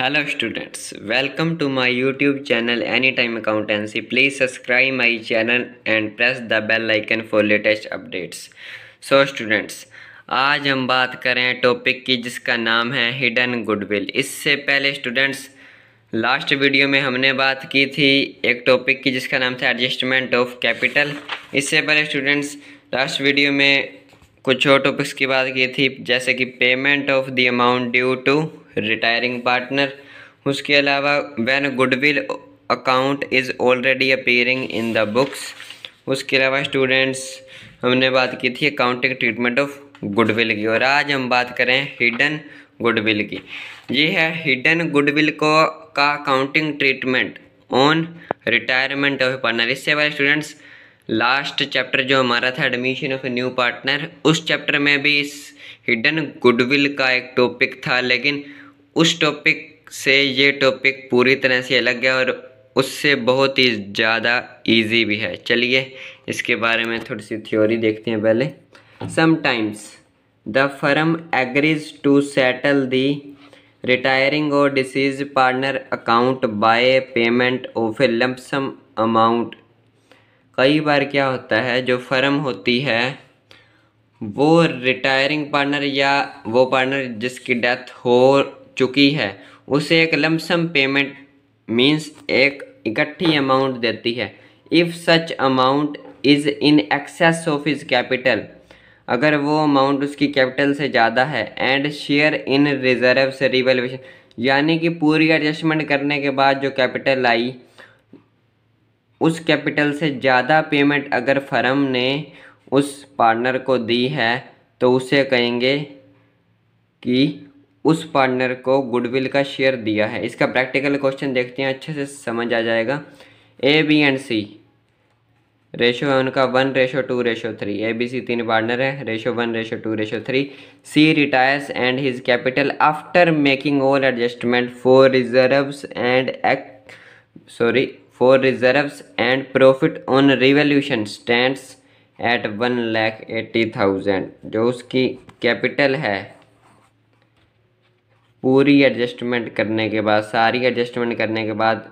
hello students welcome to my YouTube channel Any Time Accountancy please subscribe my channel and press the bell icon for latest updates so students आज हम बात करें topic की जिसका नाम है hidden goodwill इससे पहले स्टूडेंट्स लास्ट वीडियो में हमने बात की थी एक टॉपिक की जिसका नाम था एडजस्टमेंट ऑफ कैपिटल इससे पहले स्टूडेंट्स लास्ट वीडियो में कुछ और टॉपिक्स की बात की थी जैसे कि payment of the amount due to retiring partner उसके अलावा when goodwill account is already appearing in the books उसके अलावा स्टूडेंट्स हमने बात की थी अकाउंटिंग ट्रीटमेंट ऑफ गुडविल की और आज हम बात करें हिडन गुडविल की ये है हिडन गुडविल को का accounting treatment on retirement of partner इससे वाले स्टूडेंट्स लास्ट चैप्टर जो हमारा था admission of a new partner उस चैप्टर में भी इस हिडन गुडविल का एक टॉपिक था लेकिन उस टॉपिक से ये टॉपिक पूरी तरह से अलग है और उससे बहुत ही ज़्यादा इजी भी है चलिए इसके बारे में थोड़ी सी थ्योरी देखते हैं पहले sometimes the firm agrees to settle the retiring और deceased partner account by payment of a lump sum amount कई बार क्या होता है जो फर्म होती है वो रिटायरिंग पार्टनर या वो पार्टनर जिसकी डेथ हो चुकी है उसे एक लमसम पेमेंट मीन्स एक इकट्ठी अमाउंट देती है if such amount is in excess of his capital अगर वो अमाउंट उसकी कैपिटल से ज़्यादा है एंड शेयर इन रिजर्व से रिवेलवेशन यानी कि पूरी एडजस्टमेंट करने के बाद जो कैपिटल आई उस कैपिटल से ज़्यादा पेमेंट अगर फर्म ने उस पार्टनर को दी है तो उसे कहेंगे कि उस पार्टनर को गुडविल का शेयर दिया है इसका प्रैक्टिकल क्वेश्चन देखते हैं अच्छे से समझ आ जाएगा A B and C ratio है उनका one ratio two ratio three A B C तीन पार्टनर है ratio one ratio two ratio three C retires and his capital after making all adjustment for reserves and sorry for reserves and profit on revaluation stand at one lakh eighty thousand जो उसकी capital है पूरी adjustment करने के बाद सारी adjustment करने के बाद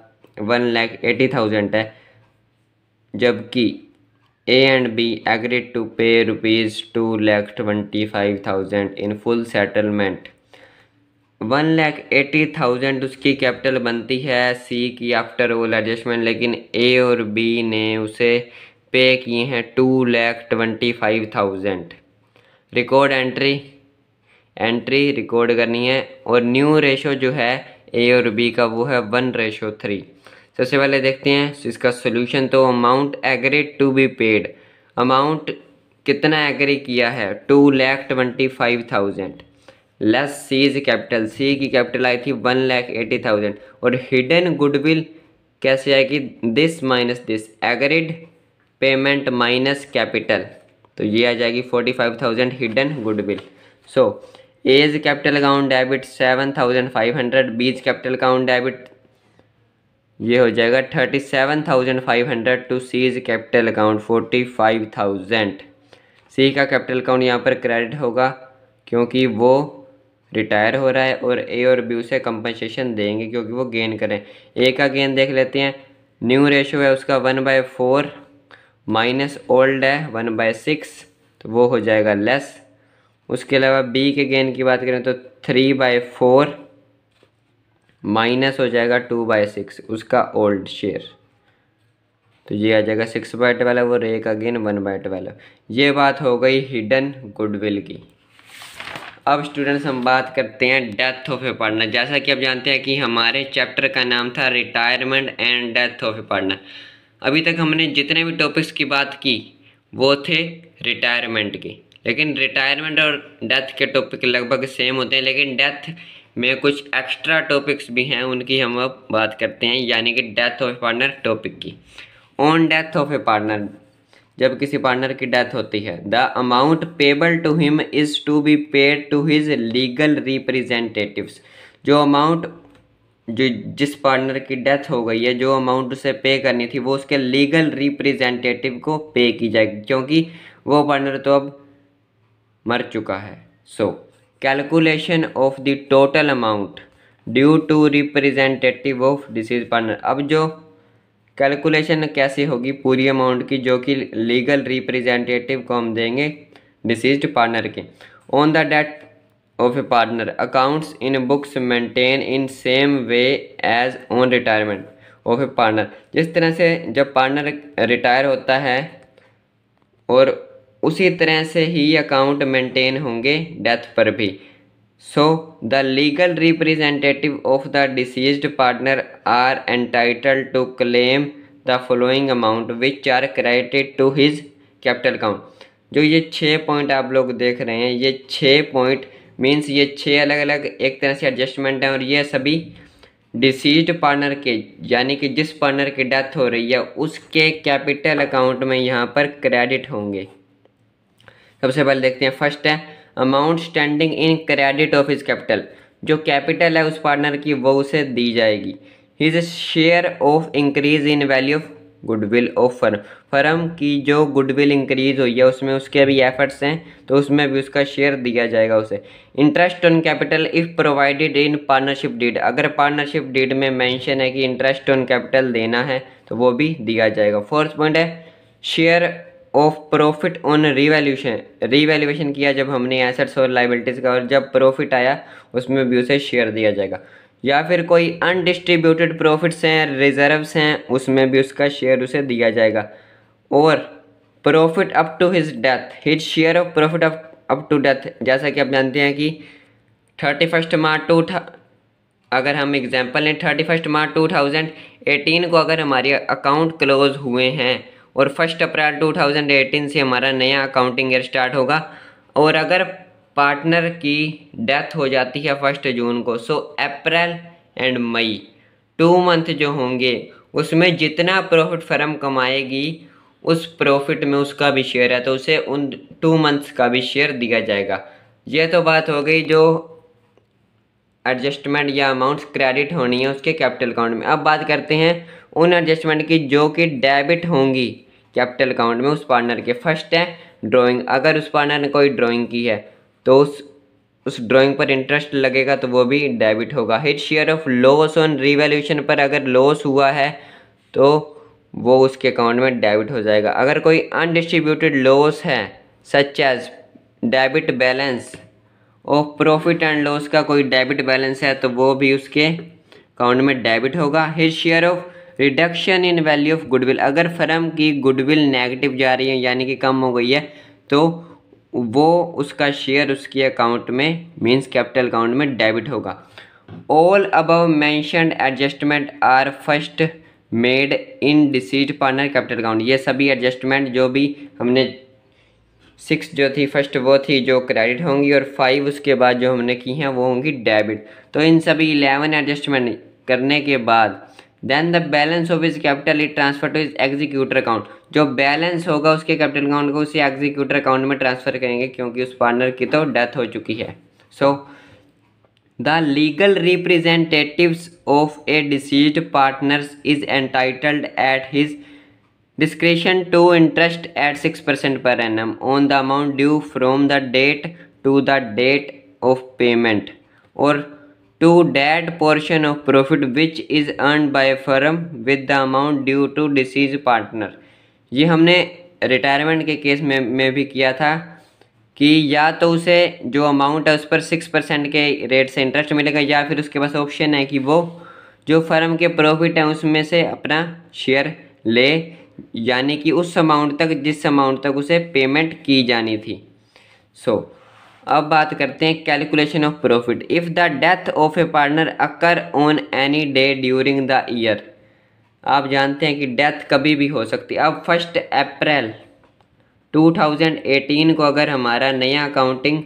वन लैख एटी थाउजेंड है जबकि A and B agreed to pay rupees two lakh twenty five thousand in full settlement one lakh eighty thousand उसकी कैपिटल बनती है सी की आफ्टर ऑल एडजस्टमेंट लेकिन ए और बी ने उसे पे किए हैं two lakh twenty five thousand record entry entry record करनी है और न्यू रेशो जो है ए और बी का वो है वन रेशो थ्री सबसे पहले देखते हैं तो इसका सोल्यूशन तो amount agree to be paid amount कितना एग्री किया है two lakh twenty five thousand less C's capital C की कैपिटल आई थी वन लैख एटी थाउजेंड और हिडन गुडविल कैसे आएगी this minus this agreed payment minus capital तो ये आ जाएगी forty five thousand hidden goodwill so A's capital account debit seven thousand five hundred B's capital account debit ये हो जाएगा thirty seven thousand five hundred to C's capital account forty five thousand C का capital account यहाँ पर credit होगा क्योंकि वो retire हो रहा है और ए और बी उसे कंपनसेशन देंगे क्योंकि वो गेन करें ए का गेन देख लेते हैं न्यू रेशो है उसका one by four minus old है वन बाय सिक्स तो वो हो जाएगा लेस उसके अलावा बी के गेन की बात करें तो थ्री बाय फोर माइनस हो जाएगा टू बाय सिक्स उसका ओल्ड शेयर तो ये आ जाएगा सिक्स बाय ट्वेल्व और एक अगेन वन बाय ट्वेल्व ये बात हो गई हिडन गुडविल की अब स्टूडेंट्स हम बात करते हैं डेथ ऑफ ए पार्टनर जैसा कि आप जानते हैं कि हमारे चैप्टर का नाम था retirement and death of a partner अभी तक हमने जितने भी टॉपिक्स की बात की वो थे रिटायरमेंट की लेकिन रिटायरमेंट और डेथ के टॉपिक लगभग सेम होते हैं लेकिन डेथ में कुछ एक्स्ट्रा टॉपिक्स भी हैं उनकी हम अब बात करते हैं यानी कि death of a partner topic की on death of a partner जब किसी पार्टनर की डेथ होती है the amount payable to him is to be paid to his legal representative जो अमाउंट जो जिस पार्टनर की डेथ हो गई है जो अमाउंट उसे पे करनी थी वो उसके लीगल रिप्रेजेंटेटिव को पे की जाएगी क्योंकि वो पार्टनर तो अब मर चुका है so calculation of the total amount due to representative of deceased partner अब जो कैलकुलेशन कैसी होगी पूरी अमाउंट की जो कि लीगल रिप्रेजेंटेटिव को हम देंगे डिसीज पार्टनर के on the date of a partner accounts in books maintain in same way as on retirement of a partner जिस तरह से जब पार्टनर रिटायर होता है और उसी तरह से ही अकाउंट मेंटेन होंगे डेथ पर भी so the legal representative of the deceased partner are entitled to claim the following amount which are credited to his capital account जो ये छः पॉइंट आप लोग देख रहे हैं ये छः पॉइंट मीन्स ये छः अलग अलग एक तरह से एडजस्टमेंट हैं और ये सभी डिसीज पार्टनर के यानी कि जिस पार्टनर की डेथ हो रही है उसके कैपिटल अकाउंट में यहाँ पर क्रेडिट होंगे सबसे पहले देखते हैं फर्स्ट है amount standing in credit of his capital जो कैपिटल है उस पार्टनर की वो उसे दी जाएगी his share of increase in value of goodwill of firm firm की जो गुडविल इंक्रीज हुई है उसमें उसके भी एफर्ट्स हैं तो उसमें भी उसका शेयर दिया जाएगा उसे interest on capital if provided in partnership deed अगर पार्टनरशिप डीड में मेंशन है कि इंटरेस्ट ऑन कैपिटल देना है तो वो भी दिया जाएगा फोर्थ पॉइंट है share of profit on revaluation revaluation किया जब हमने एसेट्स और लाइबिलिटीज़ का और जब प्रॉफिट आया उसमें भी उसे शेयर दिया जाएगा या फिर कोई अनडिस्ट्रीब्यूटेड प्रॉफिट्स हैं रिजर्व्स हैं उसमें भी उसका शेयर उसे दिया जाएगा और profit up to his death his share of profit up to death जैसा कि आप जानते हैं कि थर्टी फर्स्ट मार्च टू अगर हम एग्जाम्पल लें thirty first March two thousand eighteen को अगर हमारे अकाउंट क्लोज हुए हैं और फर्स्ट अप्रैल 2018 से हमारा नया अकाउंटिंग ईयर स्टार्ट होगा और अगर पार्टनर की डेथ हो जाती है फर्स्ट जून को so April and May two month जो होंगे उसमें जितना प्रॉफिट फर्म कमाएगी उस प्रॉफिट में उसका भी शेयर है तो उसे उन टू मंथ्स का भी शेयर दिया जाएगा यह तो बात हो गई जो एडजस्टमेंट या अमाउंट्स क्रेडिट होनी है उसके कैपिटल अकाउंट में अब बात करते हैं उन एडजस्टमेंट की जो कि डेबिट होंगी कैपिटल अकाउंट में उस पार्टनर के फर्स्ट है ड्राइंग अगर उस पार्टनर ने कोई ड्राइंग की है तो उस उस ड्राइंग पर इंटरेस्ट लगेगा तो वो भी डेबिट होगा his share of loss on revaluation पर अगर लॉस हुआ है तो वो उसके अकाउंट में डेबिट हो जाएगा अगर कोई अनडिस्ट्रीब्यूटेड लॉस है सच एज डेबिट बैलेंस और प्रॉफिट एंड लॉस का कोई डेबिट बैलेंस है तो वो भी उसके अकाउंट में डेबिट होगा his share of reduction in value of goodwill अगर फर्म की गुडविल नेगेटिव जा रही है यानी कि कम हो गई है तो वो उसका शेयर उसके अकाउंट में मीन्स कैपिटल अकाउंट में डेबिट होगा all above mentioned adjustment are first made in deceased partner capital account ये सभी एडजस्टमेंट जो भी हमने सिक्स जो थी फर्स्ट वो थी जो क्रेडिट होंगी और फाइव उसके बाद जो हमने की हैं वो होंगी डेबिट तो इन सभी इलेवन एडजस्टमेंट करने के बाद then the balance of his capital is transfer to his executor account जो बैलेंस होगा उसके कैपिटल अकाउंट को उसी एग्जीक्यूटर अकाउंट में ट्रांसफर करेंगे क्योंकि उस पार्टनर की तो डेथ हो चुकी है so the legal representative of a deceased partners is entitled at his discretion to interest at six percent per annum on the amount due from the date to the date of payment और to that portion of profit which is earned by a firm with the amount due to deceased partner ये हमने retirement के case में में भी किया था कि या तो उसे जो अमाउंट है उस पर सिक्स परसेंट के रेट से इंटरेस्ट मिलेगा या फिर उसके पास ऑप्शन है कि वो जो फर्म के प्रॉफिट हैं उसमें से अपना शेयर ले यानी कि उस अमाउंट तक जिस अमाउंट तक उसे पेमेंट की जानी थी सो so, अब बात करते हैं calculation of profit if the death of a partner occur on any day during the year आप जानते हैं कि डेथ कभी भी हो सकती है अब फर्स्ट अप्रैल 2018 को अगर हमारा नया अकाउंटिंग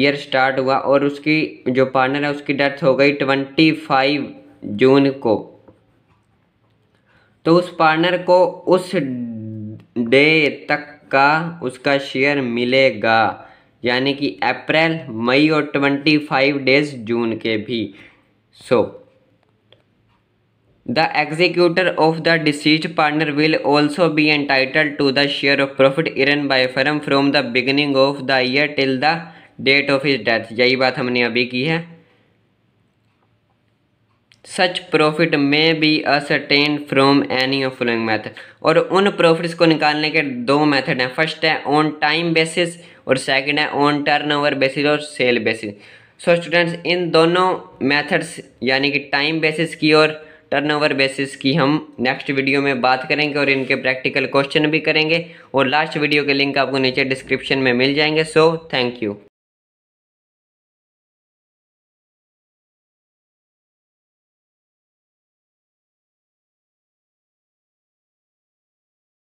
ईयर स्टार्ट हुआ और उसकी जो पार्टनर है उसकी डेथ हो गई 25 जून को तो उस पार्टनर को उस डे तक का उसका शेयर मिलेगा यानी कि अप्रैल मई और ट्वेंटी फाइव डेज जून के भी so the executor of the deceased partner will also be entitle to the share of profit earned by firm from the beginning of the year till the date of his death यही बात हमने अभी की है such profit may be ascertain from any of following method और उन profits को निकालने के दो मैथड हैं फर्स्ट है ऑन टाइम बेसिस और सेकंड है ऑन टर्नओवर बेसिस और सेल बेसिस सो स्टूडेंट्स इन दोनों मेथड्स यानी कि टाइम बेसिस की और टर्नओवर बेसिस की हम नेक्स्ट वीडियो में बात करेंगे और इनके प्रैक्टिकल क्वेश्चन भी करेंगे और लास्ट वीडियो के लिंक आपको नीचे डिस्क्रिप्शन में मिल जाएंगे सो थैंक यू